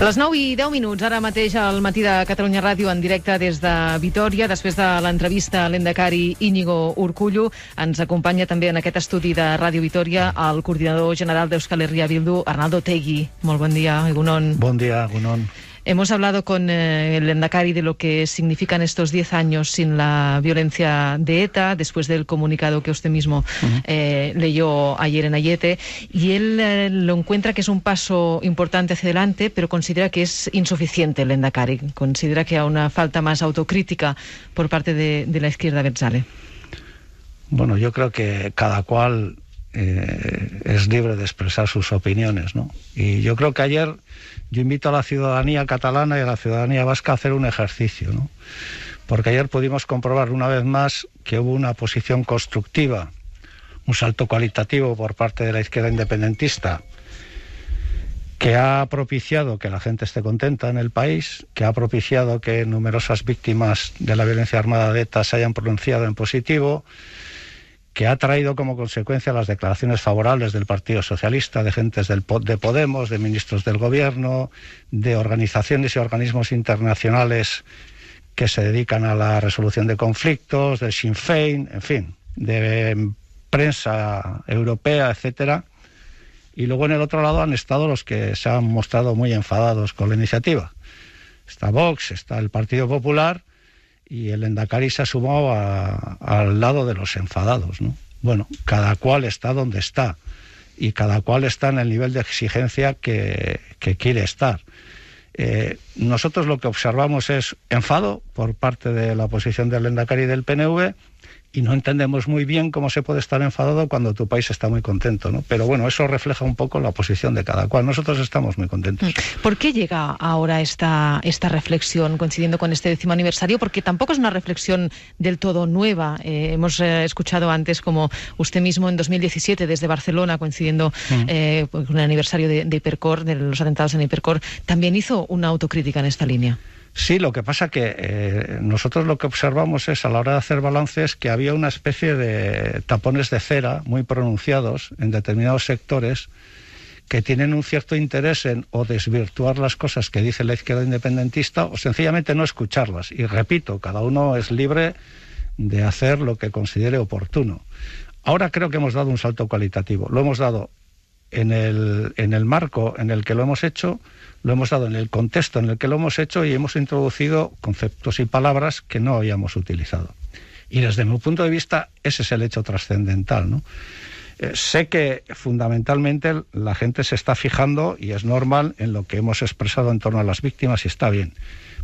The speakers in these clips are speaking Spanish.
Les 9 i 10 minuts, ara mateix al matí de Catalunya Ràdio en directe des de Vitoria, després de l'entrevista a l'endecari Íñigo Urcullo, ens acompanya també en aquest estudi de Ràdio Vitoria el coordinador general d'Euskal Herria Bildu, Arnaldo Tegui. Molt bon dia, Egunon. Bon dia, Egunon. Hemos hablado con eh, el Endacari de lo que significan estos 10 años sin la violencia de ETA, después del comunicado que usted mismo eh, leyó ayer en Ayete, y él eh, lo encuentra que es un paso importante hacia adelante, pero considera que es insuficiente el Endacari. Considera que hay una falta más autocrítica por parte de, la izquierda Berzale. Bueno, yo creo que cada cual es libre de expresar sus opiniones, ¿no? Y yo creo que ayer yo invito a la ciudadanía catalana y a la ciudadanía vasca a hacer un ejercicio, ¿no? porque ayer pudimos comprobar una vez más que hubo una posición constructiva, un salto cualitativo por parte de la izquierda independentista, que ha propiciado que la gente esté contenta en el país, que ha propiciado que numerosas víctimas de la violencia armada de ETA se hayan pronunciado en positivo, que ha traído como consecuencia las declaraciones favorables del Partido Socialista, de gentes del, de Podemos, de ministros del Gobierno, de organizaciones y organismos internacionales que se dedican a la resolución de conflictos, de Sinn Féin, en fin, de prensa europea, etcétera. Y luego en el otro lado han estado los que se han mostrado muy enfadados con la iniciativa. Está Vox, está el Partido Popular y el Endacari se ha sumado al lado de los enfadados. ¿no? Bueno, cada cual está donde está y cada cual está en el nivel de exigencia que, quiere estar. Eh, nosotros lo que observamos es enfado por parte de la oposición del Endacari y del PNV, y no entendemos muy bien cómo se puede estar enfadado cuando tu país está muy contento, ¿no? Pero bueno, eso refleja un poco la posición de cada cual. Nosotros estamos muy contentos. Mm. ¿Por qué llega ahora esta, esta reflexión coincidiendo con este décimo aniversario? Porque tampoco es una reflexión del todo nueva. Eh, hemos eh, escuchado antes como usted mismo en 2017 desde Barcelona, coincidiendo mm. eh, pues, con el aniversario de, de Hipercor, de los atentados en Hipercor, también hizo una autocrítica en esta línea. Sí, lo que pasa que eh, nosotros lo que observamos es a la hora de hacer balances que había una especie de tapones de cera muy pronunciados en determinados sectores que tienen un cierto interés en o desvirtuar las cosas que dice la izquierda independentista o sencillamente no escucharlas. Y repito, cada uno es libre de hacer lo que considere oportuno. Ahora creo que hemos dado un salto cualitativo. Lo hemos dado en el, en el marco en el que lo hemos hecho lo hemos dado en el contexto en el que lo hemos hecho y hemos introducido conceptos y palabras que no habíamos utilizado. Y desde mi punto de vista, ese es el hecho trascendental. Eh, sé que fundamentalmente la gente se está fijando, y es normal, en lo que hemos expresado en torno a las víctimas y está bien,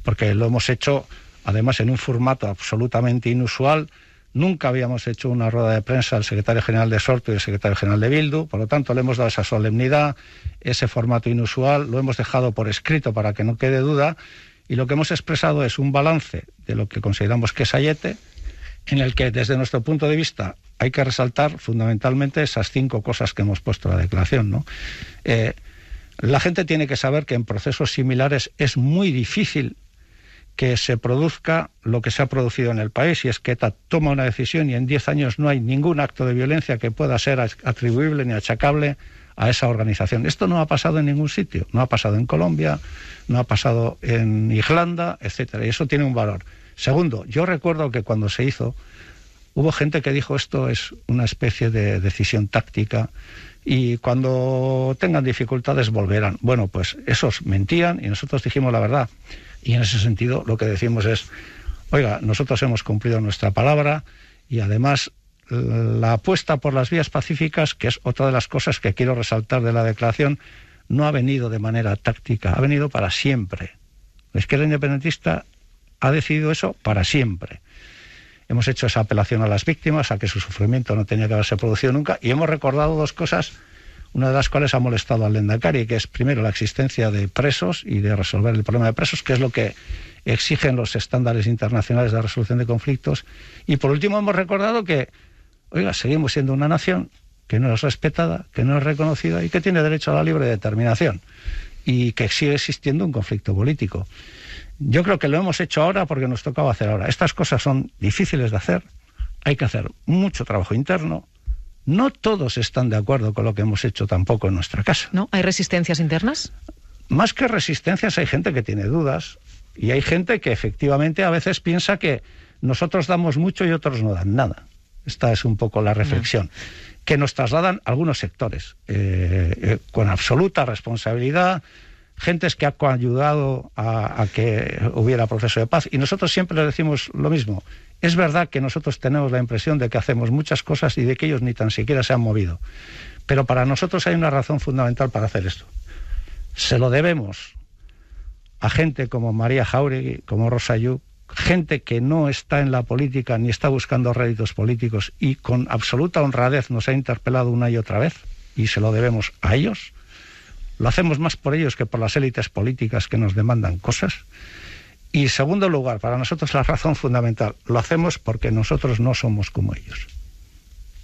porque lo hemos hecho además en un formato absolutamente inusual Nunca habíamos hecho una rueda de prensa al secretario general de Sorto y el secretario general de Bildu, por lo tanto le hemos dado esa solemnidad, ese formato inusual, lo hemos dejado por escrito para que no quede duda y lo que hemos expresado es un balance de lo que consideramos que es Ayete, en el que desde nuestro punto de vista hay que resaltar fundamentalmente esas cinco cosas que hemos puesto en la declaración. ¿no? Eh, la gente tiene que saber que en procesos similares es muy difícil que se produzca lo que se ha producido en el país, y es que ETA toma una decisión y en 10 años no hay ningún acto de violencia que pueda ser atribuible ni achacable a esa organización. Esto no ha pasado en ningún sitio, no ha pasado en Colombia, no ha pasado en Irlanda, etcétera, y eso tiene un valor. Segundo, yo recuerdo que cuando se hizo, hubo gente que dijo esto es una especie de decisión táctica y cuando tengan dificultades volverán. Bueno, pues esos mentían y nosotros dijimos la verdad. Y en ese sentido lo que decimos es, oiga, nosotros hemos cumplido nuestra palabra y además la apuesta por las vías pacíficas, que es otra de las cosas que quiero resaltar de la declaración, no ha venido de manera táctica, ha venido para siempre. Es que el independentista ha decidido eso para siempre. Hemos hecho esa apelación a las víctimas, a que su sufrimiento no tenía que haberse producido nunca, y hemos recordado dos cosas una de las cuales ha molestado al Lendakari, que es primero la existencia de presos y de resolver el problema de presos, que es lo que exigen los estándares internacionales de resolución de conflictos. Y por último hemos recordado que, oiga, seguimos siendo una nación que no es respetada, que no es reconocida y que tiene derecho a la libre determinación y que sigue existiendo un conflicto político. Yo creo que lo hemos hecho ahora porque nos tocaba hacer ahora. Estas cosas son difíciles de hacer, hay que hacer mucho trabajo interno, no todos están de acuerdo con lo que hemos hecho tampoco en nuestra casa. ¿No? ¿Hay resistencias internas? Más que resistencias, hay gente que tiene dudas y hay gente que efectivamente a veces piensa que nosotros damos mucho y otros no dan nada. Esta es un poco la mm. reflexión que nos trasladan algunos sectores eh, eh, con absoluta responsabilidad, gentes que han ayudado a, a, que hubiera proceso de paz. Y nosotros siempre les decimos lo mismo. Es verdad que nosotros tenemos la impresión de que hacemos muchas cosas y de que ellos ni tan siquiera se han movido. Pero para nosotros hay una razón fundamental para hacer esto. Se lo debemos a gente como María Jauregui, como Rosa Yu, gente que no está en la política ni está buscando réditos políticos y con absoluta honradez nos ha interpelado una y otra vez y se lo debemos a ellos. Lo hacemos más por ellos que por las élites políticas que nos demandan cosas. Y segundo lugar, para nosotros la razón fundamental, lo hacemos porque nosotros no somos como ellos.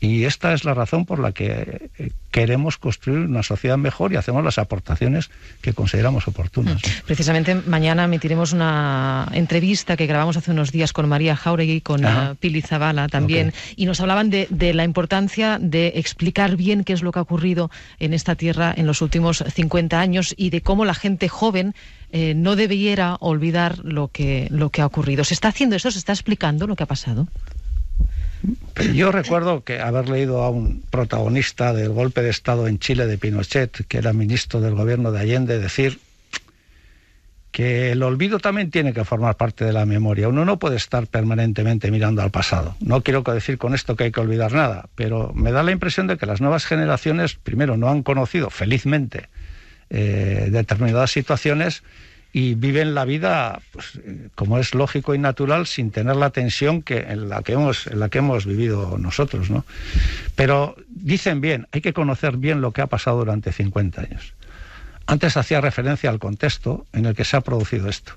Y esta es la razón por la que eh, queremos construir una sociedad mejor y hacemos las aportaciones que consideramos oportunas. Mm. Precisamente mañana emitiremos una entrevista que grabamos hace unos días con María Jauregui y con eh, Pili Zavala también. Y nos hablaban de, la importancia de explicar bien qué es lo que ha ocurrido en esta tierra en los últimos 50 años y de cómo la gente joven eh, no debiera olvidar lo que, lo que ha ocurrido. ¿Se está haciendo eso? ¿Se está explicando lo que ha pasado? yo recuerdo que haber leído a un protagonista del golpe de Estado en Chile de Pinochet, que era ministro del gobierno de Allende, decir que el olvido también tiene que formar parte de la memoria. Uno no puede estar permanentemente mirando al pasado. No quiero decir con esto que hay que olvidar nada, pero me da la impresión de que las nuevas generaciones, primero, no han conocido, felizmente, eh, determinadas situaciones y viven la vida, pues, como es lógico y natural, sin tener la tensión que, en, la que hemos, en la que hemos vivido nosotros. ¿no? Pero dicen bien, hay que conocer bien lo que ha pasado durante 50 años. Antes hacía referencia al contexto en el que se ha producido esto.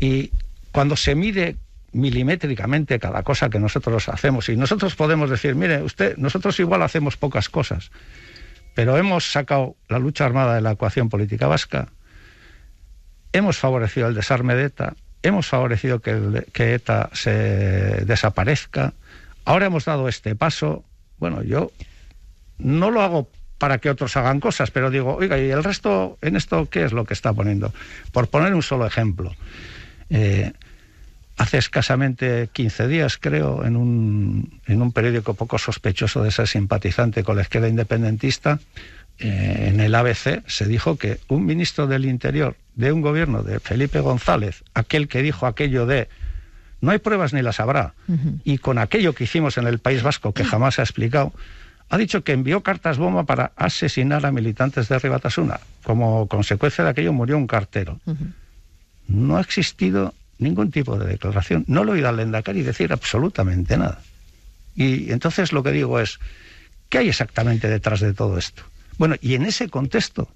Y cuando se mide milimétricamente cada cosa que nosotros hacemos, y nosotros podemos decir, mire, usted, nosotros igual hacemos pocas cosas, pero hemos sacado la lucha armada de la ecuación política vasca, hemos favorecido el desarme de ETA, hemos favorecido que, ETA e se desaparezca, ahora hemos dado este paso. Bueno, yo no lo hago para que otros hagan cosas, pero digo, oiga, ¿y el resto en esto qué es lo que está poniendo? Por poner un solo ejemplo, eh, hace escasamente 15 días, creo, en un, en un periódico poco sospechoso de ser simpatizante con la izquierda independentista, eh, en el ABC se dijo que un ministro del Interior de un gobierno de Felipe González, aquel que dijo aquello de no hay pruebas ni las habrá, y con aquello que hicimos en el País Vasco que jamás se ha explicado, ha dicho que envió cartas bomba para asesinar a militantes de Ribatasuna. Como consecuencia de aquello murió un cartero. No ha existido ningún tipo de declaración. No lo he oído al Lendakari decir absolutamente nada. Y entonces lo que digo es, ¿qué hay exactamente detrás de todo esto? Bueno, y en ese contexto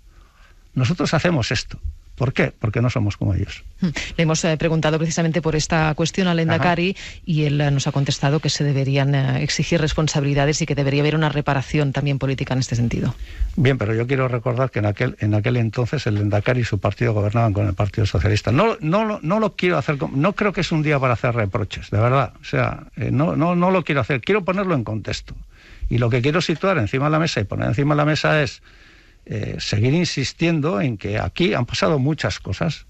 nosotros hacemos esto. ¿Por qué? Porque no somos como ellos. Hmm. Le hemos eh, preguntado precisamente por esta cuestión al Endacari y él eh, nos ha contestado que se deberían eh, exigir responsabilidades y que debería haber una reparación también política en este sentido. Bien, pero yo quiero recordar que en aquel, en aquel entonces el Endacari y su partido gobernaban con el Partido Socialista. No, no, no, lo quiero hacer, no creo que es un día para hacer reproches, de verdad. O sea, no, no, no lo quiero hacer, quiero ponerlo en contexto. Y lo que quiero situar encima de la mesa y poner encima de la mesa es eh, seguir insistiendo en que aquí han pasado muchas cosas.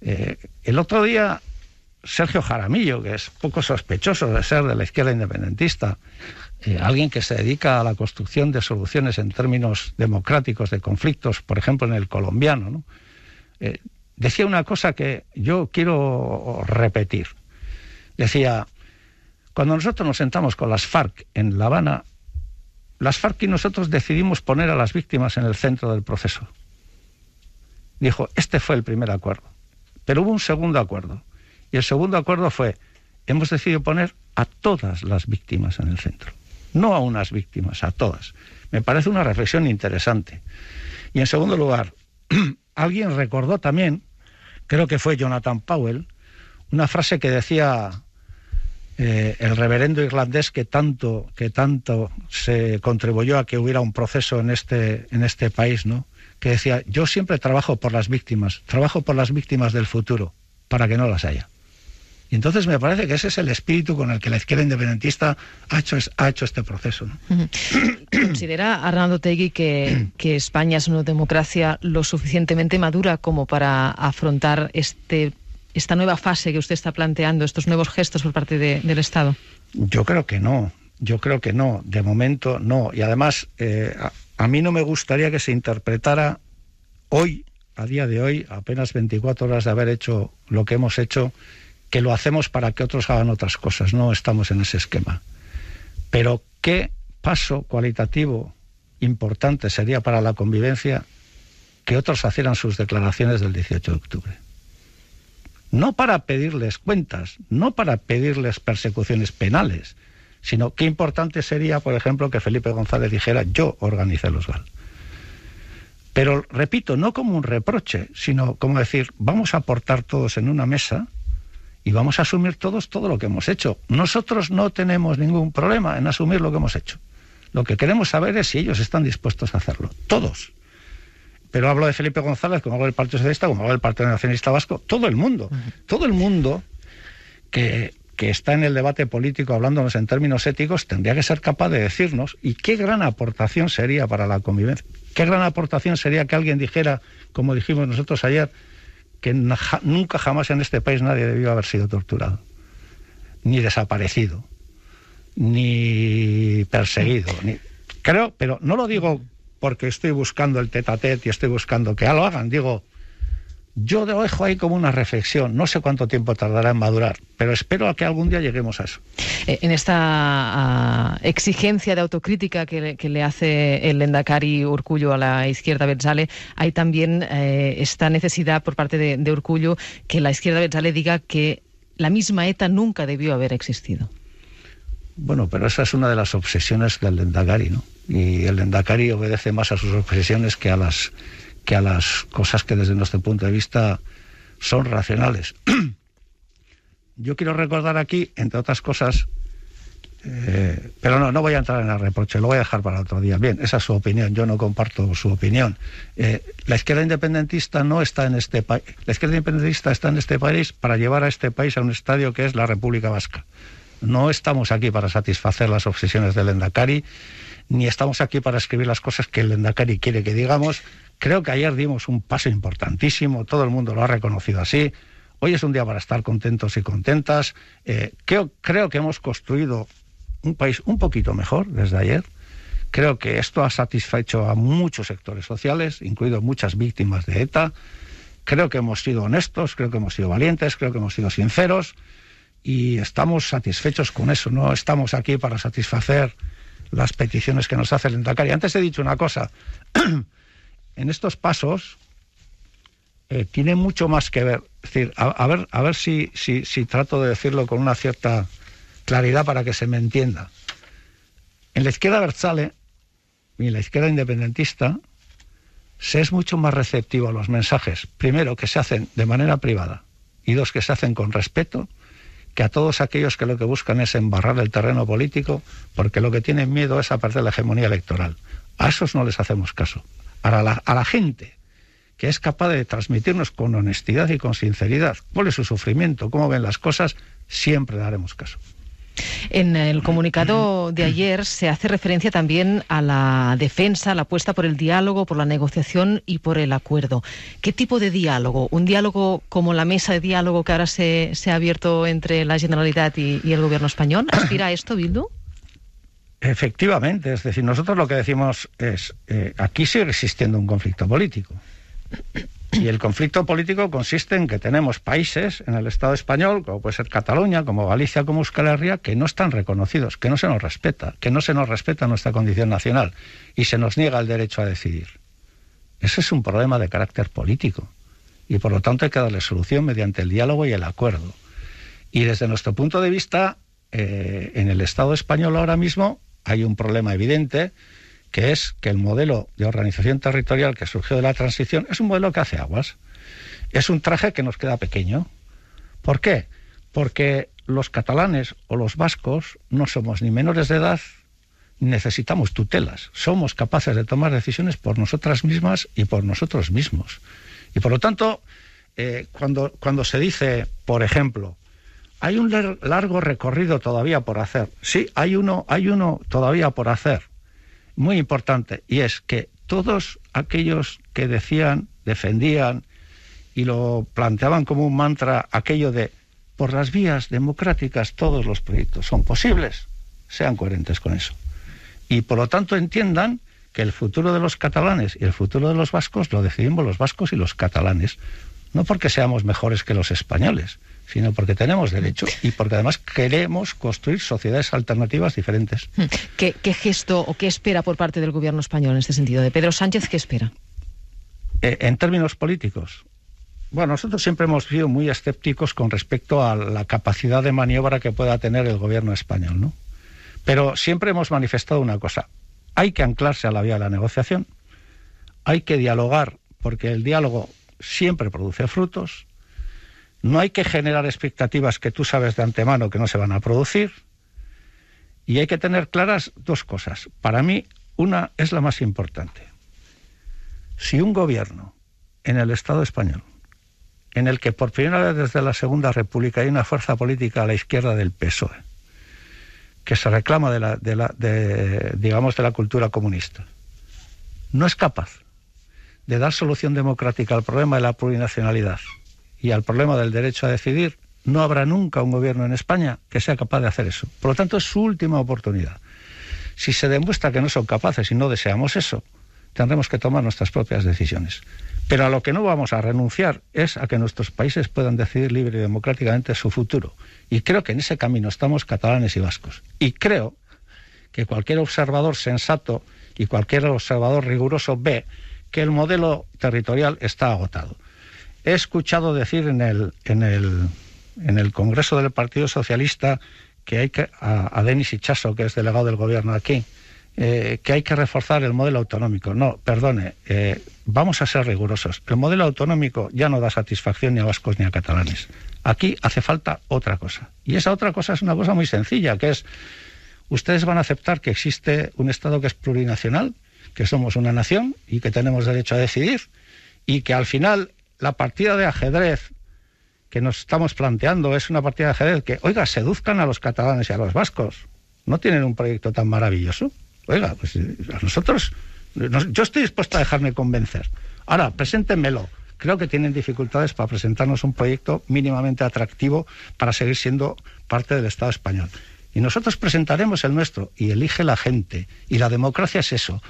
Eh, el otro día, Sergio Jaramillo, que es poco sospechoso de ser de la izquierda independentista, eh, alguien que se dedica a la construcción de soluciones en términos democráticos de conflictos, por ejemplo en el colombiano, decía una cosa que yo quiero repetir. Decía, cuando nosotros nos sentamos con las FARC en La Habana, las FARC y nosotros decidimos poner a las víctimas en el centro del proceso. Dijo, este fue el primer acuerdo. Pero hubo un segundo acuerdo. Y el segundo acuerdo fue, hemos decidido poner a todas las víctimas en el centro. No a unas víctimas, a todas. Me parece una reflexión interesante. Y en segundo lugar, alguien recordó también, creo que fue Jonathan Powell, una frase que decía eh, el reverendo irlandés que tanto, que tanto se contribuyó a que hubiera un proceso en este, en este país, ¿no? que decía, yo siempre trabajo por las víctimas, trabajo por las víctimas del futuro, para que no las haya. Y entonces me parece que ese es el espíritu con el que la izquierda independentista ha hecho, ha hecho este proceso. ¿Considera Arnaldo Tegui que, España es una democracia lo suficientemente madura como para afrontar este esta nueva fase que usted está planteando, estos nuevos gestos por parte del Estado? Yo creo que no, yo creo que no, de momento no. Y además, eh, a, mí no me gustaría que se interpretara hoy, a día de hoy, apenas 24 horas de haber hecho lo que hemos hecho, que lo hacemos para que otros hagan otras cosas. No estamos en ese esquema. Pero qué paso cualitativo importante sería para la convivencia que otros hicieran sus declaraciones del 18 de octubre no para pedirles cuentas, no para pedirles persecuciones penales, sino qué importante sería, por ejemplo, que Felipe González dijera yo organicé los GAL. Pero, repito, no como un reproche, sino como decir, vamos a aportar todos en una mesa y vamos a asumir todos todo lo que hemos hecho. Nosotros no tenemos ningún problema en asumir lo que hemos hecho. Lo que queremos saber es si ellos están dispuestos a hacerlo. Todos pero hablo de Felipe González, como hablo del Partido Socialista, como hablo del Partido Nacionalista Vasco, todo el mundo, todo el mundo que, está en el debate político hablándonos en términos éticos tendría que ser capaz de decirnos, y qué gran aportación sería para la convivencia, qué gran aportación sería que alguien dijera, como dijimos nosotros ayer, que nunca jamás en este país nadie debió haber sido torturado, ni desaparecido, ni perseguido. Creo, pero no lo digo porque estoy buscando el tetatet y estoy buscando que ya lo hagan. Digo, yo ojo ahí como una reflexión. No sé cuánto tiempo tardará en madurar, pero espero a que algún día lleguemos a eso. Eh, en esta ah, exigencia de autocrítica que le, hace el Endacari Urcullo a la izquierda Betzale, hay también eh, esta necesidad por parte de, de Urcullo que la izquierda Betzale diga que la misma ETA nunca debió haber existido. Bueno, pero esa es una de las obsesiones del Lendakari, ¿no? Y el Lendakari obedece más a sus obsesiones que a las, que a las cosas que desde nuestro punto de vista son racionales. Yo quiero recordar aquí, entre otras cosas, eh, pero no, no voy a entrar en el reproche, lo voy a dejar para otro día. Bien, esa es su opinión, yo no comparto su opinión. Eh, la izquierda independentista no está en este país. La izquierda independentista está en este país para llevar a este país a un estadio que es la República Vasca. No estamos aquí para satisfacer las obsesiones del Endacari, ni estamos aquí para escribir las cosas que el Endacari quiere que digamos. Creo que ayer dimos un paso importantísimo, todo el mundo lo ha reconocido así. Hoy es un día para estar contentos y contentas. Eh, creo, creo que hemos construido un país un poquito mejor desde ayer. Creo que esto ha satisfecho a muchos sectores sociales, incluido muchas víctimas de ETA. Creo que hemos sido honestos, creo que hemos sido valientes, creo que hemos sido sinceros y estamos satisfechos con eso. No estamos aquí para satisfacer las peticiones que nos hace el Y Antes he dicho una cosa. en estos pasos eh, tiene mucho más que ver. Es decir, a, ver, a ver si, si, si trato de decirlo con una cierta claridad para que se me entienda. En la izquierda Berzale y en la izquierda independentista se es mucho más receptivo a los mensajes, primero, que se hacen de manera privada y dos, que se hacen con respeto y a todos aquellos que lo que buscan es embarrar el terreno político, porque lo que tienen miedo es a perder la hegemonía electoral. A esos no les hacemos caso. A la, a la gente que es capaz de transmitirnos con honestidad y con sinceridad cuál es su sufrimiento, cómo ven las cosas, siempre le haremos caso. En el comunicado de ayer se hace referencia también a la defensa, la apuesta por el diálogo, por la negociación y por el acuerdo. ¿Qué tipo de diálogo? ¿Un diálogo como la mesa de diálogo que ahora se, ha abierto entre la Generalidad y, el Gobierno español? ¿Aspira esto, Bildu? Efectivamente, es decir, nosotros lo que decimos es, eh, aquí sigue existiendo un conflicto político. Y el conflicto político consiste en que tenemos países en el Estado español, como puede ser Cataluña, como Galicia, como Euskal Herria, que no están reconocidos, que no se nos respeta, que no se nos respeta nuestra condición nacional y se nos niega el derecho a decidir. Ese es un problema de carácter político y por lo tanto hay que darle solución mediante el diálogo y el acuerdo. Y desde nuestro punto de vista, eh, en el Estado español ahora mismo hay un problema evidente que es que el modelo de organización territorial que surgió de la transición es un modelo que hace aguas. Es un traje que nos queda pequeño. ¿Por qué? Porque los catalanes o los vascos no somos ni menores de edad, necesitamos tutelas. Somos capaces de tomar decisiones por nosotras mismas y por nosotros mismos. Y por lo tanto, eh, cuando, cuando se dice, por ejemplo, hay un largo recorrido todavía por hacer. Sí, hay uno, hay uno todavía por hacer muy importante, y es que todos aquellos que decían, defendían y lo planteaban como un mantra aquello de por las vías democráticas todos los proyectos son posibles, sean coherentes con eso. Y por lo tanto entiendan que el futuro de los catalanes y el futuro de los vascos lo decidimos los vascos y los catalanes, no porque seamos mejores que los españoles, sino porque tenemos derecho y porque además queremos construir sociedades alternativas diferentes. Hmm. ¿Qué, gesto o qué espera por parte del gobierno español en este sentido? ¿De Pedro Sánchez qué espera? Eh, en términos políticos, bueno, nosotros siempre hemos sido muy escépticos con respecto a la capacidad de maniobra que pueda tener el gobierno español, ¿no? Pero siempre hemos manifestado una cosa. Hay que anclarse a la vía de la negociación, hay que dialogar, porque el diálogo siempre produce frutos, no hay que generar expectativas que tú sabes de antemano que no se van a producir. Y hay que tener claras dos cosas. Para mí, una es la más importante. Si un gobierno en el Estado español, en el que por primera vez desde la Segunda República hay una fuerza política a la izquierda del PSOE, que se reclama de la, digamos, de la cultura comunista, no es capaz de dar solución democrática al problema de la plurinacionalidad, y al problema del derecho a decidir, no habrá nunca un gobierno en España que sea capaz de hacer eso. Por lo tanto, es su última oportunidad. Si se demuestra que no son capaces y no deseamos eso, tendremos que tomar nuestras propias decisiones. Pero a lo que no vamos a renunciar es a que nuestros países puedan decidir libre y democráticamente su futuro. Y creo que en ese camino estamos catalanes y vascos. Y creo que cualquier observador sensato y cualquier observador riguroso ve que el modelo territorial está agotado he escuchado decir en el, en el, en el Congreso del Partido Socialista que hay que, a, Denis Ichaso, que es delegado del gobierno aquí, eh, que hay que reforzar el modelo autonómico. No, perdone, eh, vamos a ser rigurosos. El modelo autonómico ya no da satisfacción ni a vascos ni a catalanes. Aquí hace falta otra cosa. Y esa otra cosa es una cosa muy sencilla, que es, ustedes van a aceptar que existe un Estado que es plurinacional, que somos una nación y que tenemos derecho a decidir, y que al final la partida de ajedrez que nos estamos planteando es una partida de ajedrez que, oiga, seduzcan a los catalanes y a los vascos. No tienen un proyecto tan maravilloso. Oiga, pues eh, a nosotros, yo estoy dispuesto a dejarme convencer. Ahora, preséntenmelo. Creo que tienen dificultades para presentarnos un proyecto mínimamente atractivo para seguir siendo parte del Estado español. Y nosotros presentaremos el nuestro y elige la gente. Y la democracia es eso.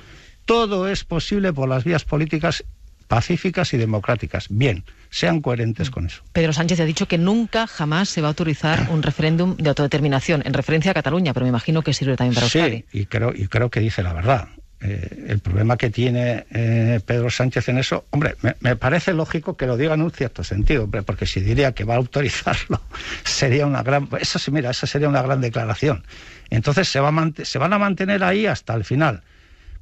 Todo es posible por las vías políticas pacíficas y democráticas. Bien, sean coherentes con eso. Pedro Sánchez ha dicho que nunca, jamás se va a autorizar un referéndum de autodeterminación, en referencia a Cataluña, pero me imagino que sirve también para Sí, y creo, y creo que dice la verdad. Eh, el problema que tiene eh, Pedro Sánchez en eso, hombre, me, parece lógico que lo diga en un cierto sentido, hombre, porque si diría que va a autorizarlo, sería una gran, eso sí, mira, esa sería una gran declaración. Entonces se, va se van a mantener ahí hasta el final.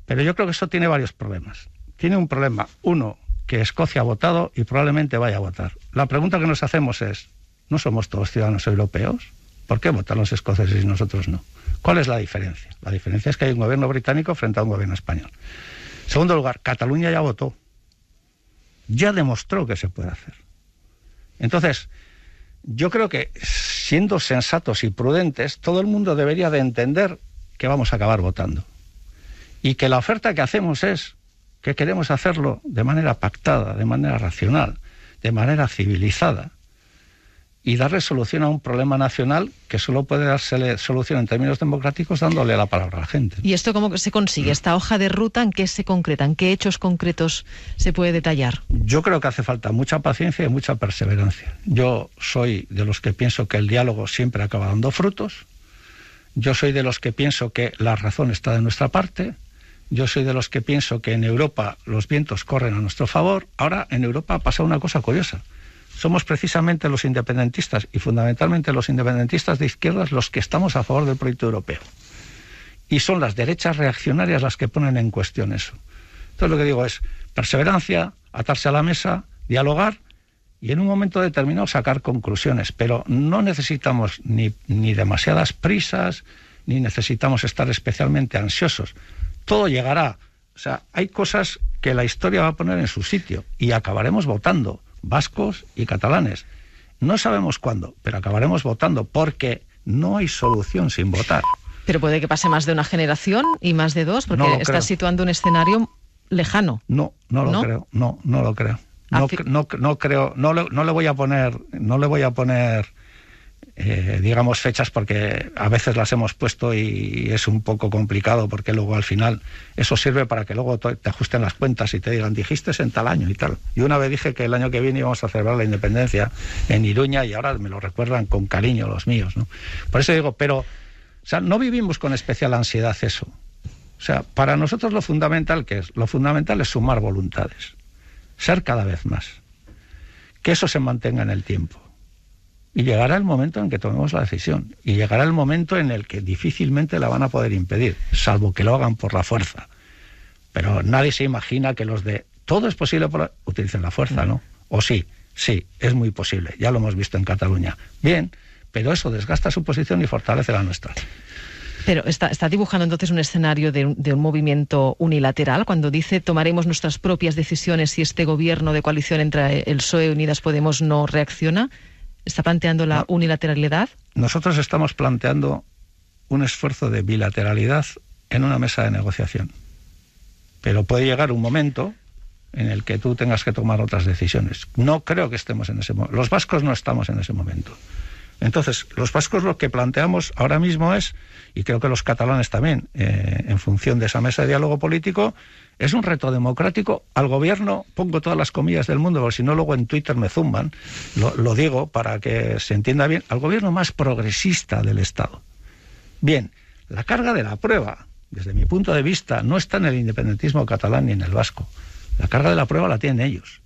Pero yo creo que eso tiene varios problemas tiene un problema. Uno, que Escocia ha votado y probablemente vaya a votar. La pregunta que nos hacemos es, ¿no somos todos ciudadanos europeos? ¿Por qué votan los escoceses y nosotros no? ¿Cuál es la diferencia? La diferencia es que hay un gobierno británico frente a un gobierno español. Segundo lugar, Cataluña ya votó. Ya demostró que se puede hacer. Entonces, yo creo que siendo sensatos y prudentes, todo el mundo debería de entender que vamos a acabar votando. Y que la oferta que hacemos es que queremos hacerlo de manera pactada, de manera racional, de manera civilizada, y darle solución a un problema nacional que solo puede darse solución en términos democráticos dándole la palabra a la gente. ¿Y esto cómo se consigue? ¿Esta hoja de ruta en qué se concreta? ¿En qué hechos concretos se puede detallar? Yo creo que hace falta mucha paciencia y mucha perseverancia. Yo soy de los que pienso que el diálogo siempre acaba dando frutos. Yo soy de los que pienso que la razón está de nuestra parte yo soy de los que pienso que en Europa los vientos corren a nuestro favor. Ahora en Europa ha pasado una cosa curiosa. Somos precisamente los independentistas y fundamentalmente los independentistas de izquierdas los que estamos a favor del proyecto europeo. Y son las derechas reaccionarias las que ponen en cuestión eso. Entonces lo que digo es perseverancia, atarse a la mesa, dialogar y en un momento determinado sacar conclusiones. Pero no necesitamos ni, ni demasiadas prisas, ni necesitamos estar especialmente ansiosos todo llegará. O sea, hay cosas que la historia va a poner en su sitio y acabaremos votando, vascos y catalanes. No sabemos cuándo, pero acabaremos votando porque no hay solución sin votar. Pero puede que pase más de una generación y más de dos, porque estás situando un escenario lejano. No, no lo creo, no, no lo creo. Ah, no, creo, no le voy a poner, no le voy a poner eh, digamos, fechas porque a veces las hemos puesto y es un poco complicado porque luego al final eso sirve para que luego te ajusten las cuentas y te digan, dijiste en tal año y tal. Yo una vez dije que el año que viene íbamos a celebrar la independencia en Iruña y ahora me lo recuerdan con cariño los míos. Por eso digo, pero no vivimos con especial ansiedad eso. O sea, para nosotros lo fundamental que es, lo fundamental es sumar voluntades, ser cada vez más, que eso se mantenga en el tiempo. Y llegará el momento en que tomemos la decisión. Y llegará el momento en el que difícilmente la van a poder impedir, salvo que lo hagan por la fuerza. Pero nadie se imagina que los de todo es posible por la... utilicen la fuerza, ¿no? Mm. O sí, sí, es muy posible. Ya lo hemos visto en Cataluña. Bien, pero eso desgasta su posición y fortalece la nuestra. Pero está, dibujando entonces un escenario de, de, un movimiento unilateral cuando dice tomaremos nuestras propias decisiones si este gobierno de coalición entre el PSOE y Unidas Podemos no reacciona. ¿Está planteando la unilateralidad? Nosotros estamos planteando un esfuerzo de bilateralidad en una mesa de negociación. Pero puede llegar un momento en el que tú tengas que tomar otras decisiones. No creo que estemos en ese momento. Los vascos no estamos en ese momento. Entonces, los vascos lo que planteamos ahora mismo es, y creo que los catalanes también, eh, en función de esa mesa de diálogo político, es un reto democrático. Al gobierno pongo todas las comillas del mundo, porque si no luego en Twitter me zumban. Lo, digo para que se entienda bien. Al gobierno más progresista del Estado. Bien, la carga de la prueba, desde mi punto de vista, no está en el independentismo catalán ni en el vasco. La carga de la prueba la tienen ellos.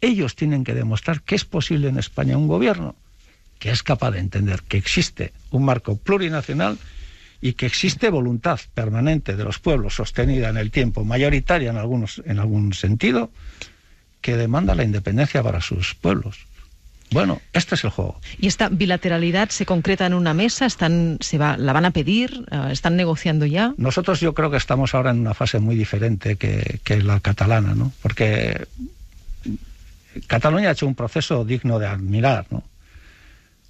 Ellos tienen que demostrar que es posible en España un gobierno que es capaz de entender que existe un marco plurinacional y que existe voluntad permanente de los pueblos, sostenida en el tiempo, mayoritaria en, algunos, en algún sentido, que demanda la independencia para sus pueblos. Bueno, este es el juego. ¿Y esta bilateralidad se concreta en una mesa? ¿Están, se va, ¿La van a pedir? Eh, ¿Están negociando ya? Nosotros yo creo que estamos ahora en una fase muy diferente que, que la catalana, ¿no? Porque Cataluña ha hecho un proceso digno de admirar, ¿no?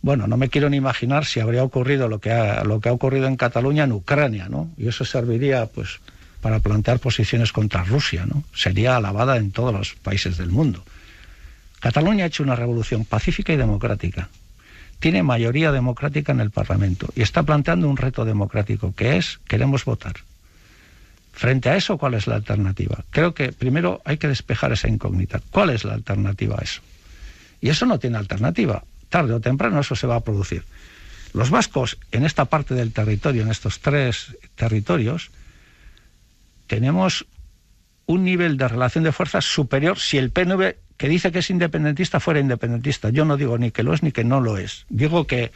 Bueno, no me quiero ni imaginar si habría ocurrido lo que ha, ocurrido en Cataluña en Ucrania, ¿no? Y eso serviría, pues, para plantear posiciones contra Rusia, ¿no? Sería alabada en todos los países del mundo. Cataluña ha hecho una revolución pacífica y democrática. Tiene mayoría democrática en el Parlamento y está planteando un reto democrático, que es queremos votar. Frente a eso, ¿cuál es la alternativa? Creo que primero hay que despejar esa incógnita. ¿Cuál es la alternativa a eso? Y eso no tiene alternativa tarde o temprano eso se va a producir. Los vascos en esta parte del territorio, en estos tres territorios, tenemos un nivel de relación de fuerzas superior si el PNV, que dice que es independentista, fuera independentista. Yo no digo ni que lo es ni que no lo es. Digo que,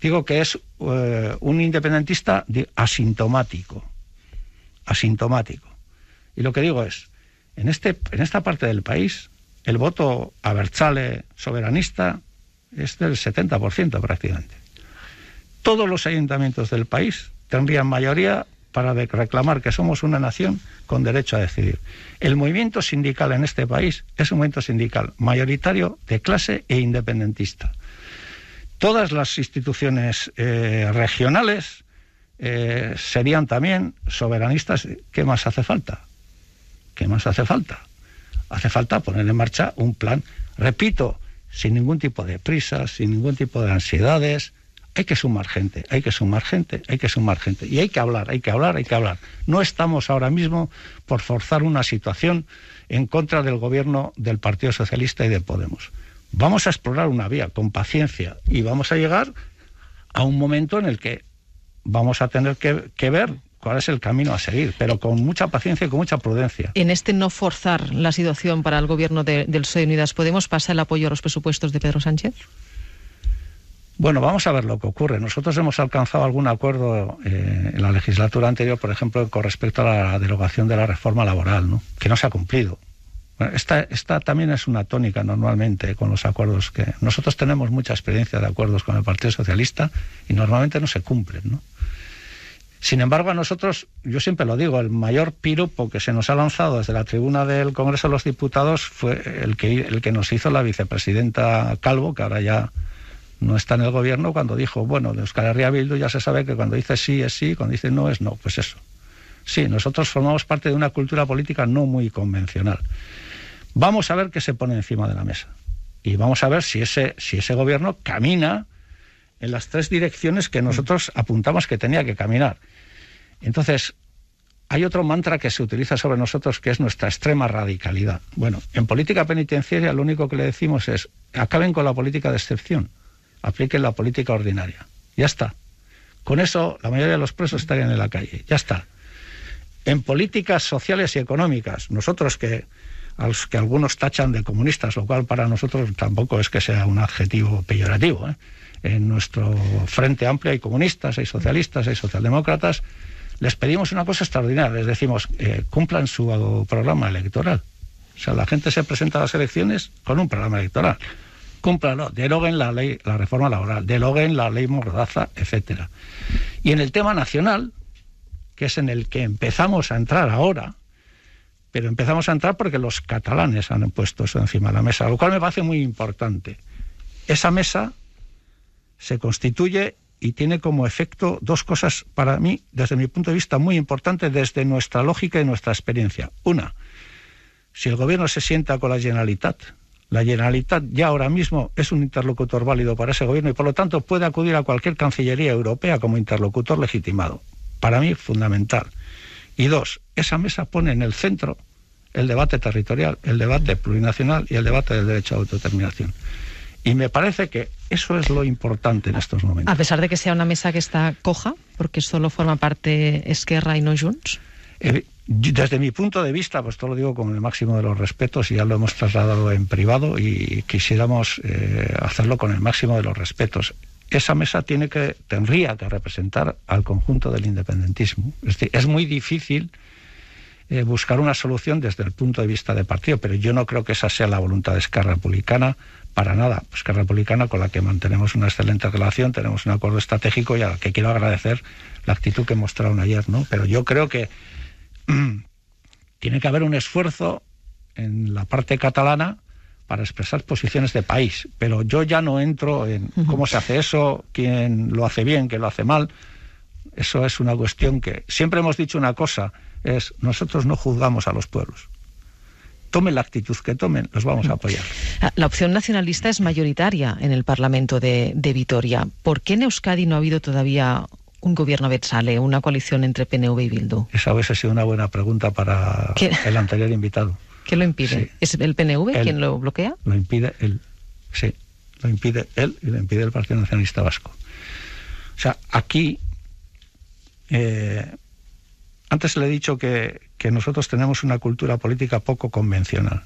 digo que es eh, un independentista asintomático. Asintomático. Y lo que digo es, en, este, en esta parte del país, el voto a Berchale soberanista es del 70% prácticamente. Todos los ayuntamientos del país tendrían mayoría para reclamar que somos una nación con derecho a decidir. El movimiento sindical en este país es un movimiento sindical mayoritario de clase e independentista. Todas las instituciones eh, regionales eh, serían también soberanistas. ¿Qué más hace falta? ¿Qué más hace falta? Hace falta poner en marcha un plan. Repito, sin ningún tipo de prisas, sin ningún tipo de ansiedades. Hay que sumar gente, hay que sumar gente, hay que sumar gente. Y hay que hablar, hay que hablar, hay que hablar. No estamos ahora mismo por forzar una situación en contra del gobierno del Partido Socialista y de Podemos. Vamos a explorar una vía con paciencia y vamos a llegar a un momento en el que vamos a tener que, que ver cuál es el camino a seguir, pero con mucha paciencia y con mucha prudencia. En este no forzar la situación para el gobierno del PSOE Unidas Podemos, pasar el apoyo a los presupuestos de Pedro Sánchez? Bueno, vamos a ver lo que ocurre. Nosotros hemos alcanzado algún acuerdo eh, en la legislatura anterior, por ejemplo, con respecto a la derogación de la reforma laboral, ¿no? que no se ha cumplido. esta, esta también es una tónica normalmente eh, con los acuerdos que... Nosotros tenemos mucha experiencia de acuerdos con el Partido Socialista y normalmente no se cumplen, ¿no? Sin embargo, a nosotros, yo siempre lo digo, el mayor piropo que se nos ha lanzado desde la tribuna del Congreso de los Diputados fue el que, el que nos hizo la vicepresidenta Calvo, que ahora ya no está en el gobierno, cuando dijo, bueno, de Euskal Herria Bildu ya se sabe que cuando dice sí es sí, cuando dice no es no, pues eso. Sí, nosotros formamos parte de una cultura política no muy convencional. Vamos a ver qué se pone encima de la mesa. Y vamos a ver si ese, si ese gobierno camina en las tres direcciones que mm. nosotros apuntamos que tenía que caminar. Entonces, hay otro mantra que se utiliza sobre nosotros que es nuestra extrema radicalidad. Bueno, en política penitenciaria lo único que le decimos es acaben con la política de excepción, apliquen la política ordinaria. Ya está. Con eso la mayoría de los presos estarían en la calle. Ya está. En políticas sociales y económicas, nosotros que a los que algunos tachan de comunistas, lo cual para nosotros tampoco es que sea un adjetivo peyorativo, ¿eh? en nuestro Frente Amplio hay comunistas, hay socialistas, hay socialdemócratas, les pedimos una cosa extraordinaria, les decimos, eh, cumplan su programa electoral. O sea, la gente se presenta a las elecciones con un programa electoral. Cúmplalo, deroguen la ley, la reforma laboral, deroguen la ley Mordaza, etcétera. Y en el tema nacional, que es en el que empezamos a entrar ahora, pero empezamos a entrar porque los catalanes han puesto eso encima de la mesa, lo cual me parece muy importante. Esa mesa se constituye y tiene como efecto dos cosas para mí, desde mi punto de vista, muy importante, desde nuestra lógica y nuestra experiencia. Una, si el gobierno se sienta con la Generalitat, la Generalitat ya ahora mismo es un interlocutor válido para ese gobierno y por lo tanto puede acudir a cualquier Cancillería Europea como interlocutor legitimado. Para mí, fundamental. Y dos, esa mesa pone en el centro el debate territorial, el debate plurinacional y el debate del derecho a autodeterminación. Y me parece que eso es lo importante en estos momentos. A pesar de que sea una mesa que está coja, porque solo forma parte Esquerra y no Junts. Eh, desde mi punto de vista, pues todo lo digo con el máximo de los respetos y ya lo hemos trasladado en privado y quisiéramos eh, hacerlo con el máximo de los respetos. Esa mesa tiene que, tendría que representar al conjunto del independentismo. Es, decir, es muy difícil eh, buscar una solución desde el punto de vista de partido, pero yo no creo que esa sea la voluntad de Esquerra Republicana, para nada. Pues que Republicana, con la que mantenemos una excelente relación, tenemos un acuerdo estratégico y a la que quiero agradecer la actitud que mostraron ayer, ¿no? Pero yo creo que tiene que haber un esfuerzo en la parte catalana para expresar posiciones de país. Pero yo ya no entro en cómo se hace eso, quién lo hace bien, quién lo hace mal. Eso es una cuestión que siempre hemos dicho una cosa, es nosotros no juzgamos a los pueblos tomen la actitud que tomen, los vamos a mm. apoyar. Ah, la opción nacionalista es mayoritaria en el Parlamento de, Vitoria. ¿Por qué en Euskadi no ha habido todavía un gobierno Betsale, una coalición entre PNV y Bildu? Esa ha sido una buena pregunta para el anterior invitado. ¿Qué lo impide? ¿Es el PNV quien lo bloquea? Lo impide él, sí. Lo impide él y lo impide el Partido Nacionalista Vasco. O sea, aquí eh, antes le he dicho que, nosotros tenemos una cultura política poco convencional.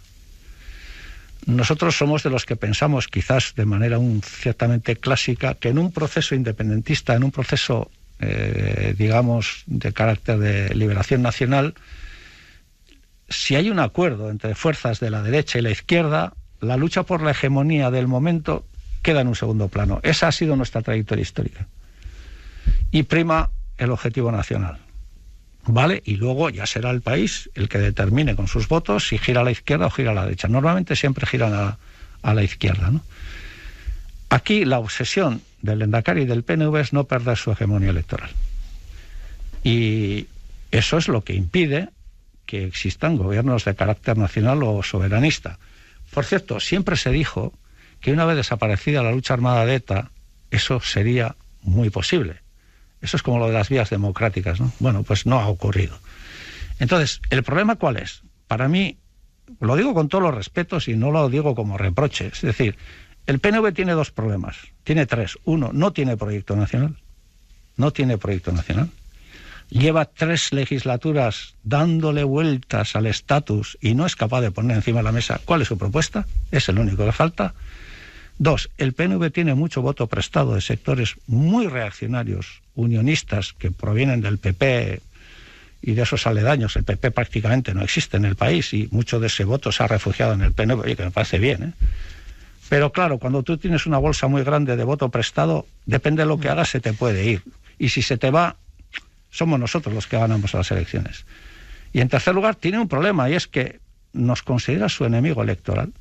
Nosotros somos de los que pensamos, quizás de manera un, ciertamente clásica, que en un proceso independentista, en un proceso, eh, digamos, de carácter de liberación nacional, si hay un acuerdo entre fuerzas de la derecha y la izquierda, la lucha por la hegemonía del momento queda en un segundo plano. Esa ha sido nuestra trayectoria histórica. Y prima el objetivo nacional. ¿Vale? Y luego ya será el país el que determine con sus votos si gira a la izquierda o gira a la derecha. Normalmente siempre giran a, la izquierda. Aquí la obsesión del Endacari y del PNV es no perder su hegemonía electoral. Y eso es lo que impide que existan gobiernos de carácter nacional o soberanista. Por cierto, siempre se dijo que una vez desaparecida la lucha armada de ETA, eso sería muy posible. Eso es como lo de las vías democráticas, ¿no? Bueno, pues no ha ocurrido. Entonces, ¿el problema cuál es? Para mí, lo digo con todos los respetos y no lo digo como reproche. Es decir, el PNV tiene dos problemas. Tiene tres. Uno, no tiene proyecto nacional. No tiene proyecto nacional. Lleva tres legislaturas dándole vueltas al estatus y no es capaz de poner encima de la mesa cuál es su propuesta. Es el único que falta. Dos, el PNV tiene mucho voto prestado de sectores muy reaccionarios, unionistas, que provienen del PP y de esos aledaños. El PP prácticamente no existe en el país y mucho de ese voto se ha refugiado en el PNV, que me parece bien. ¿eh? Pero claro, cuando tú tienes una bolsa muy grande de voto prestado, depende de lo que mm. hagas, se te puede ir. Y si se te va, somos nosotros los que ganamos las elecciones. Y en tercer lugar, tiene un problema y es que nos considera su enemigo electoral.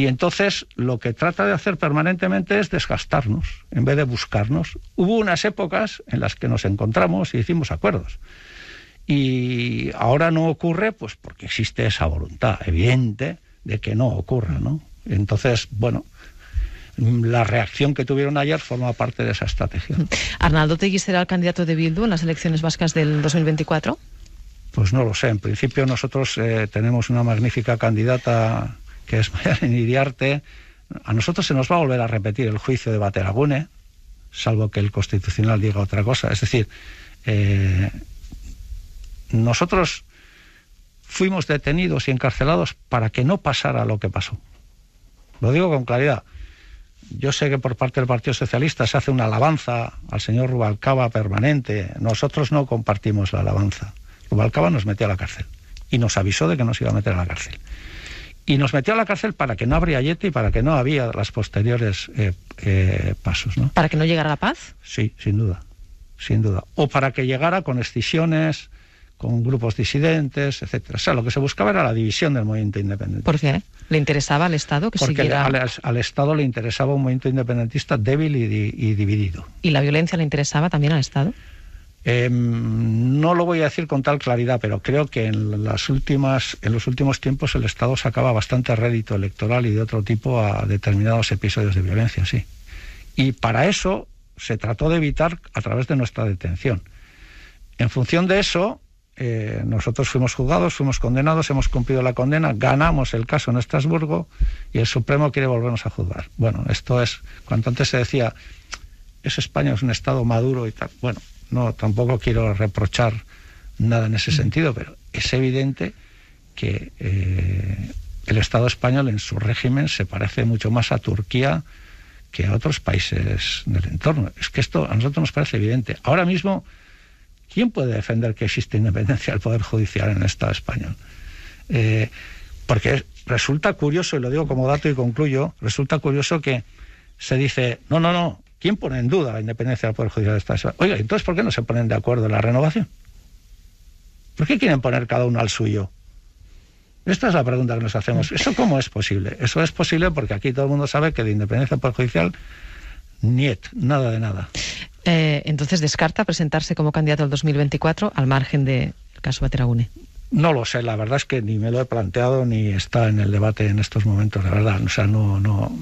Y entonces lo que trata de hacer permanentemente es desgastarnos en vez de buscarnos. Hubo unas épocas en las que nos encontramos y hicimos acuerdos. Y ahora no ocurre, pues porque existe esa voluntad evidente de que no ocurra, ¿no? Entonces, bueno, la reacción que tuvieron ayer forma parte de esa estrategia. ¿Arnaldo Tegui será el candidato de Bildu en las elecciones vascas del 2024? Pues no lo sé. En principio nosotros eh, tenemos una magnífica candidata que es en iriarte, a nosotros se nos va a volver a repetir el juicio de Bateragune, salvo que el Constitucional diga otra cosa. Es decir, eh, nosotros fuimos detenidos y encarcelados para que no pasara lo que pasó. Lo digo con claridad. Yo sé que por parte del Partido Socialista se hace una alabanza al señor Rubalcaba permanente. Nosotros no compartimos la alabanza. Rubalcaba nos metió a la cárcel y nos avisó de que nos iba a meter a la cárcel y nos metió a la cárcel para que no habría yete y para que no había las posteriores eh, eh, pasos. ¿no? ¿Para que no llegara la paz? Sí, sin duda, sin duda. O para que llegara con excisiones, con grupos disidentes, etcétera. O sea, lo que se buscaba era la división del movimiento independiente. ¿Por qué? ¿Le interesaba al Estado que Porque siguiera...? Al, al, Estado le interesaba un movimiento independentista débil y, y dividido. ¿Y la violencia le interesaba también al Estado? Em, no lo voy a decir con tal claridad, pero creo que en, las últimas, en los últimos tiempos el Estado sacaba bastante rédito electoral y de otro tipo a determinados episodios de violencia, sí. Y para eso se trató de evitar a través de nuestra detención. En función de eso, eh, nosotros fuimos juzgados, fuimos condenados, hemos cumplido la condena, ganamos el caso en Estrasburgo y el Supremo quiere volvernos a juzgar. Bueno, esto es, cuanto antes se decía, es España, es un Estado maduro y tal. Bueno, no, tampoco quiero reprochar nada en ese mm. sentido, pero es evidente que eh, el Estado español en su régimen se parece mucho más a Turquía que a otros países del entorno. Es que esto a nosotros nos parece evidente. Ahora mismo, ¿quién puede defender que existe independencia del Poder Judicial en el Estado español? Eh, porque resulta curioso, y lo digo como dato y concluyo, resulta curioso que se dice, no, no, no, ¿Quién pone en duda la independencia del Poder Judicial de Oiga, entonces, ¿por qué no se ponen de acuerdo en la renovación? ¿Por qué quieren poner cada uno al suyo? Esta es la pregunta que nos hacemos. ¿Eso cómo es posible? Eso es posible porque aquí todo el mundo sabe que de independencia del Poder Judicial, niet, nada de nada. Eh, entonces, ¿descarta presentarse como candidato al 2024 al margen del caso Bateragune? No lo sé, la verdad es que ni me lo he planteado ni está en el debate en estos momentos, la verdad. O sea, no, no,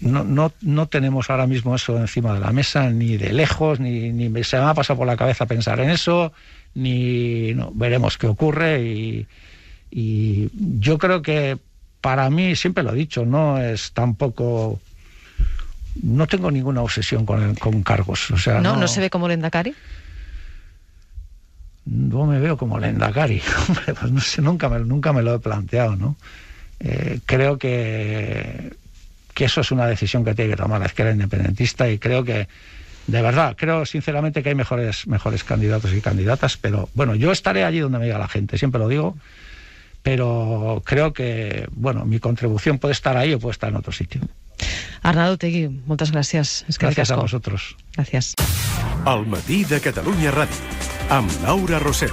no, no, no tenemos ahora mismo eso encima de la mesa, ni de lejos, ni, se me ha pasado por la cabeza pensar en eso, ni veremos qué ocurre. Y, yo creo que para mí, siempre lo he dicho, no es tampoco no tengo ninguna obsesión con, con cargos. O sea, no, no, se ve como Lendakari? No me veo como Lendakari. Pues nunca me, nunca me lo he planteado, ¿no? Eh, creo que, que eso es una decisión que tiene que tomar la izquierda independentista y creo que, de verdad, creo sinceramente que hay mejores, mejores candidatos y candidatas, pero bueno, yo estaré allí donde me diga la gente, siempre lo digo, pero creo que, bueno, mi contribución puede estar ahí o puede estar en otro sitio. Arnaldo Tegui, muchas gracias. gracias a vosotros. Gracias. Al matí de Catalunya Radio, amb Laura Rosell.